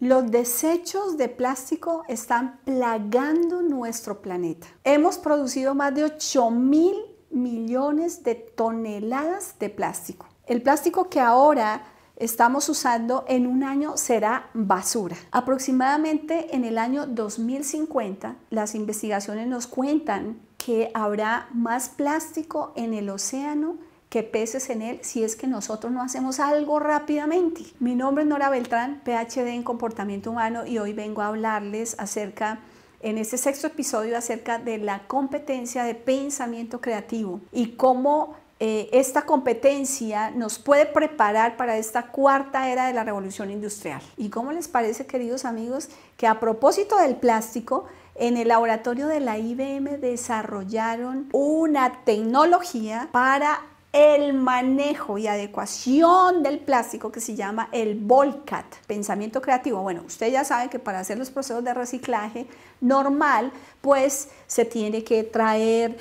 Los desechos de plástico están plagando nuestro planeta. Hemos producido más de 8 mil millones de toneladas de plástico. El plástico que ahora estamos usando en un año será basura. Aproximadamente en el año 2050, las investigaciones nos cuentan que habrá más plástico en el océano que peses en él si es que nosotros no hacemos algo rápidamente. Mi nombre es Nora Beltrán, PhD en comportamiento humano y hoy vengo a hablarles acerca en este sexto episodio acerca de la competencia de pensamiento creativo y cómo eh, esta competencia nos puede preparar para esta cuarta era de la revolución industrial. ¿Y cómo les parece, queridos amigos, que a propósito del plástico, en el laboratorio de la IBM desarrollaron una tecnología para el manejo y adecuación del plástico que se llama el Volcat, pensamiento creativo. Bueno, usted ya sabe que para hacer los procesos de reciclaje normal, pues se tiene que traer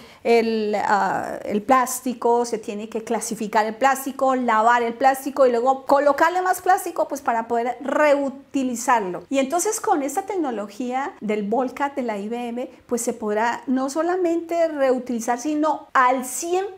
ah, el, plástico, se tiene que clasificar el plástico, lavar el plástico y luego colocarle más plástico pues para poder reutilizarlo. Y entonces con esta tecnología del Volcat de la IBM pues se podrá no solamente reutilizar sino al 100%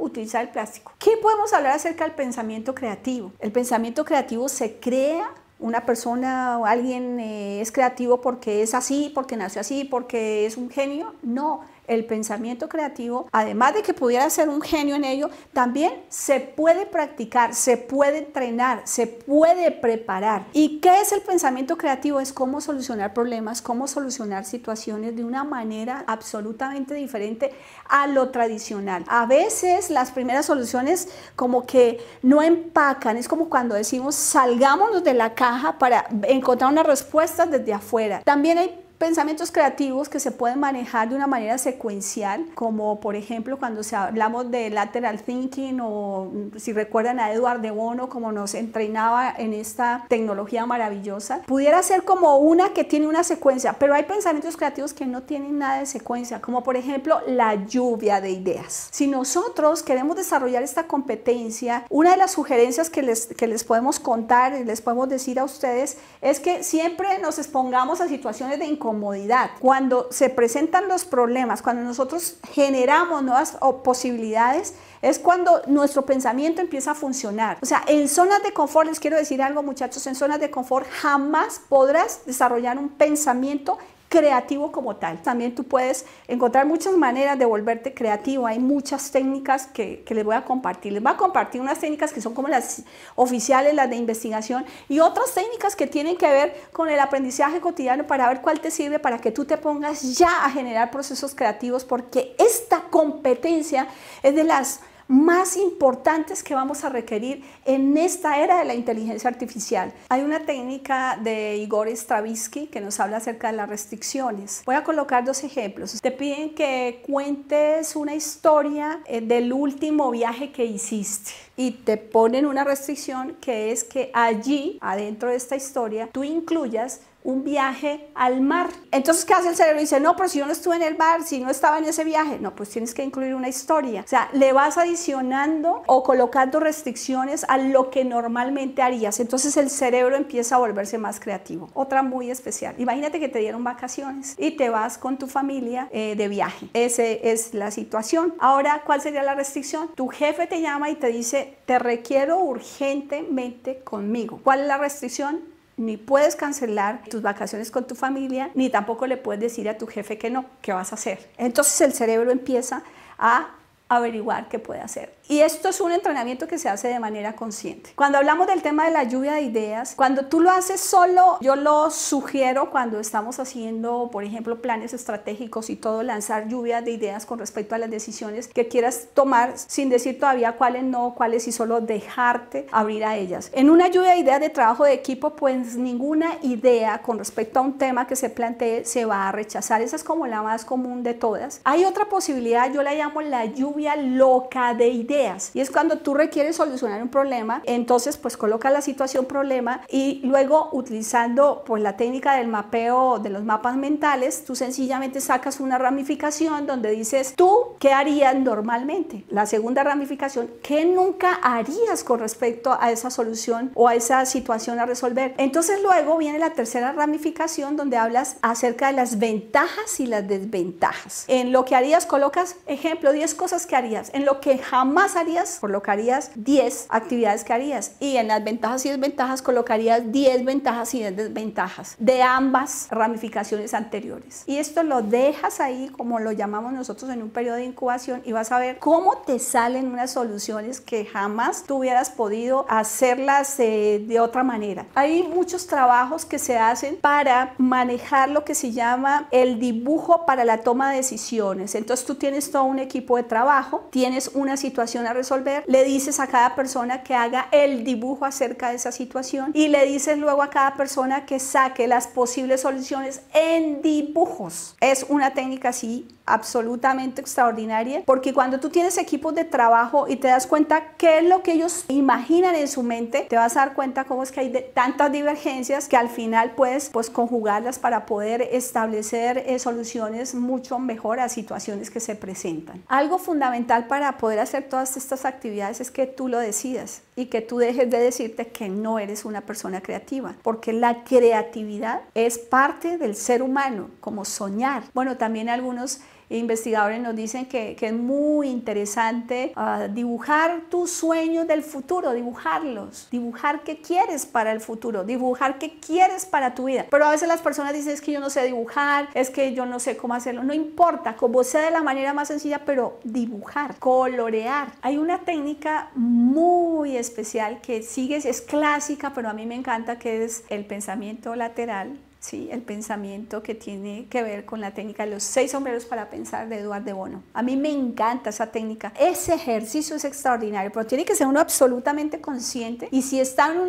utilizar el plástico. ¿Qué podemos hablar acerca del pensamiento creativo? El pensamiento creativo se crea una persona o alguien eh, es creativo porque es así, porque nació así, porque es un genio. No, el pensamiento creativo, además de que pudiera ser un genio en ello, también se puede practicar, se puede entrenar, se puede preparar. ¿Y qué es el pensamiento creativo? Es cómo solucionar problemas, cómo solucionar situaciones de una manera absolutamente diferente a lo tradicional. A veces las primeras soluciones como que no empacan, es como cuando decimos salgámonos de la caja para encontrar una respuesta desde afuera. También hay pensamientos creativos que se pueden manejar de una manera secuencial, como por ejemplo cuando hablamos de lateral thinking o mm, si recuerdan a Eduard de Bono como nos entrenaba en esta tecnología maravillosa, pudiera ser como una que tiene una secuencia, pero hay pensamientos creativos que no tienen nada de secuencia, como por ejemplo la lluvia de ideas. Si nosotros queremos desarrollar esta competencia, una de las sugerencias que les, que les podemos contar y les podemos decir a ustedes es que siempre nos expongamos a situaciones de incomodidad comodidad. cuando se presentan los problemas, cuando nosotros generamos nuevas posibilidades, es cuando nuestro pensamiento empieza a funcionar. O sea, en zonas de confort, les quiero decir algo muchachos, en zonas de confort jamás podrás desarrollar un pensamiento creativo como tal. También tú puedes encontrar muchas maneras de volverte creativo. Hay muchas técnicas que, les voy a compartir. Les voy a compartir unas técnicas que son como las oficiales, las de investigación y otras técnicas que tienen que ver con el aprendizaje cotidiano para ver cuál te sirve para que tú te pongas ya a generar procesos creativos porque esta competencia es de las más importantes que vamos a requerir en esta era de la inteligencia artificial. Hay una técnica de Igor Stravinsky que nos habla acerca de las restricciones. Voy a colocar dos ejemplos. Te piden que cuentes una historia eh, del último viaje que hiciste y te ponen una restricción que es que allí, adentro de esta historia, tú incluyas un viaje al mar. Entonces, ¿qué hace el cerebro? Dice, no, pero si yo no estuve en el mar, si no estaba en ese viaje, no, pues tienes que incluir una historia. O sea, le vas adicionando o colocando restricciones a lo que normalmente harías. Entonces el cerebro empieza a volverse más creativo. Otra muy especial. Imagínate que te dieron vacaciones y te vas con tu familia eh, de viaje. Esa es la situación. Ahora, ¿cuál sería la restricción? Tu jefe te llama y te dice, te requiero urgentemente conmigo. ¿Cuál es la restricción? ni puedes cancelar tus vacaciones con tu familia, ni tampoco le puedes decir a tu jefe que no, ¿qué vas a hacer? Entonces el cerebro empieza a averiguar qué puede hacer. Y esto es un entrenamiento que se hace de manera consciente. Cuando hablamos del tema de la lluvia de ideas, cuando tú lo haces solo, yo lo sugiero cuando estamos haciendo, por ejemplo, planes estratégicos y todo, lanzar lluvia de ideas con respecto a las decisiones que quieras tomar sin decir todavía cuáles no, cuáles y solo dejarte abrir a ellas. En una lluvia de ideas de trabajo de equipo, pues ninguna idea con respecto a un tema que se plantee se va a rechazar. Esa es como la más común de todas. Hay otra posibilidad, yo la llamo la lluvia loca de ideas y es cuando tú requieres solucionar un problema, entonces pues coloca la situación problema y luego utilizando pues la técnica del mapeo de los mapas mentales, tú sencillamente sacas una ramificación donde dices tú qué harías normalmente. La segunda ramificación, qué nunca harías con respecto a esa solución o a esa situación a resolver. Entonces luego viene la tercera ramificación donde hablas acerca de las ventajas y las desventajas. En lo que harías colocas, ejemplo, 10 cosas que harías. En lo que jamás harías, colocarías 10 actividades que harías. Y en las ventajas y desventajas colocarías 10 ventajas y desventajas de ambas ramificaciones anteriores. Y esto lo dejas ahí, como lo llamamos nosotros en un periodo de incubación, y vas a ver cómo te salen unas soluciones que jamás tú hubieras podido hacerlas eh, de otra manera. Hay muchos trabajos que se hacen para manejar lo que se llama el dibujo para la toma de decisiones. Entonces tú tienes todo un equipo de trabajo, tienes una situación a resolver, le dices a cada persona que haga el dibujo acerca de esa situación y le dices luego a cada persona que saque las posibles soluciones en dibujos. Es una técnica así absolutamente extraordinaria, porque cuando tú tienes equipos de trabajo y te das cuenta qué es lo que ellos imaginan en su mente, te vas a dar cuenta cómo es que hay tantas divergencias que al final puedes pues, conjugarlas para poder establecer eh, soluciones mucho mejor a situaciones que se presentan. Algo fundamental para poder hacer todas estas actividades es que tú lo decidas y que tú dejes de decirte que no eres una persona creativa, porque la creatividad es parte del ser humano, como soñar. Bueno, también algunos investigadores nos dicen que, es muy interesante ah, dibujar tus sueños del futuro, dibujarlos, dibujar qué quieres para el futuro, dibujar qué quieres para tu vida. Pero a veces las personas dicen es que yo no sé dibujar, es que yo no sé cómo hacerlo. No importa, como sea de la manera más sencilla, pero dibujar, colorear. Hay una técnica muy especial que sigues, es clásica, pero a mí me encanta, que es el pensamiento lateral ¿sí? el pensamiento que tiene que ver con la técnica de los seis sombreros para pensar de Eduard de Bono. A mí me encanta esa técnica. Ese ejercicio es extraordinario, pero tiene que ser uno absolutamente consciente y si está en,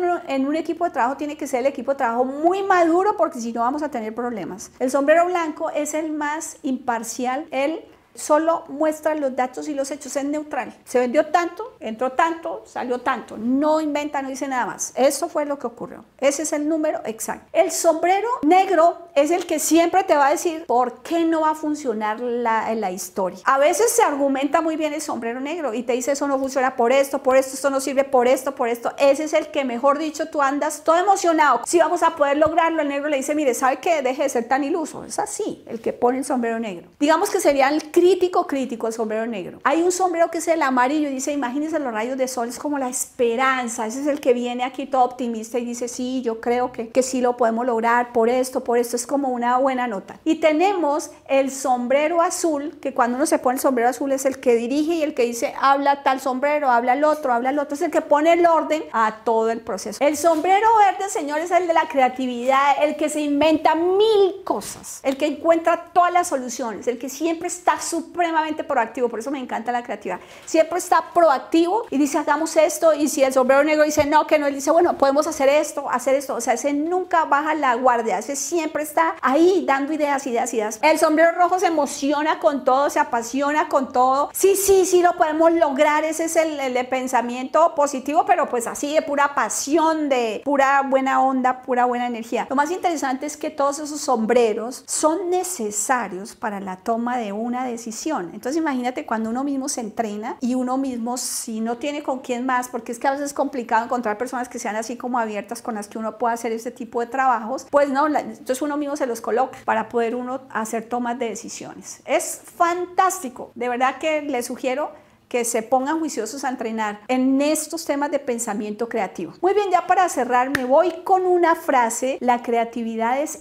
en un equipo de trabajo, tiene que ser el equipo de trabajo muy maduro porque si no vamos a tener problemas. El sombrero blanco es el más imparcial, el solo muestra los datos y los hechos, es neutral. Se vendió tanto, entró tanto, salió tanto. No inventa, no dice nada más. Eso fue lo que ocurrió. Ese es el número exacto. El sombrero negro es el que siempre te va a decir por qué no va a funcionar la, la historia. A veces se argumenta muy bien el sombrero negro y te dice eso no funciona por esto, por esto, esto no sirve, por esto, por esto. Ese es el que, mejor dicho, tú andas todo emocionado. Si vamos a poder lograrlo, el negro le dice, mire, ¿sabe que Deje de ser tan iluso. Es así, el que pone el sombrero negro. Digamos que sería el crítico, crítico el sombrero negro. Hay un sombrero que es el amarillo y dice, imagínense los rayos de sol, es como la esperanza, ese es el que viene aquí todo optimista y dice, sí, yo creo que, que sí lo podemos lograr por esto, por esto, es como una buena nota. Y tenemos el sombrero azul, que cuando uno se pone el sombrero azul es el que dirige y el que dice, habla tal sombrero, habla el otro, habla el otro, es el que pone el orden a todo el proceso. El sombrero verde, señores, es el de la creatividad, el que se inventa mil cosas, el que encuentra todas las soluciones, el que siempre está supremamente proactivo, por eso me encanta la creatividad. Siempre está proactivo y dice, hagamos esto, y si el sombrero negro dice, no, que no, él dice, bueno, podemos hacer esto, hacer esto, o sea, ese nunca baja la guardia, ese siempre está ahí dando ideas, ideas, ideas. El sombrero rojo se emociona con todo, se apasiona con todo, sí, sí, sí, lo podemos lograr, ese es el, el, pensamiento positivo, pero pues así, de pura pasión, de pura buena onda, pura buena energía. Lo más interesante es que todos esos sombreros son necesarios para la toma de una decisión entonces imagínate cuando uno mismo se entrena y uno mismo si no tiene con quién más, porque es que a veces es complicado encontrar personas que sean así como abiertas con las que uno pueda hacer este tipo de trabajos, pues no, entonces uno mismo se los coloca para poder uno hacer tomas de decisiones. Es fantástico, de verdad que le sugiero que se pongan juiciosos a entrenar en estos temas de pensamiento creativo. Muy bien, ya para cerrar me voy con una frase, la creatividad es,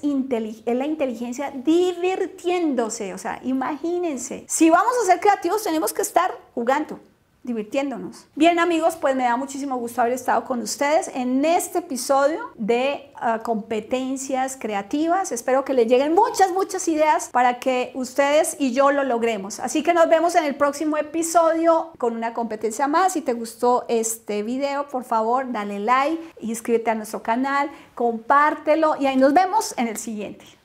la inteligencia divirtiéndose, o sea, imagínense, si vamos a ser creativos tenemos que estar jugando, divirtiéndonos. Bien amigos, pues me da muchísimo gusto haber estado con ustedes en este episodio de ah, competencias creativas. Espero que les lleguen muchas, muchas ideas para que ustedes y yo lo logremos. Así que nos vemos en el próximo episodio con una competencia más. Si te gustó este video, por favor, dale like, suscríbete a nuestro canal, compártelo y ahí nos vemos en el siguiente.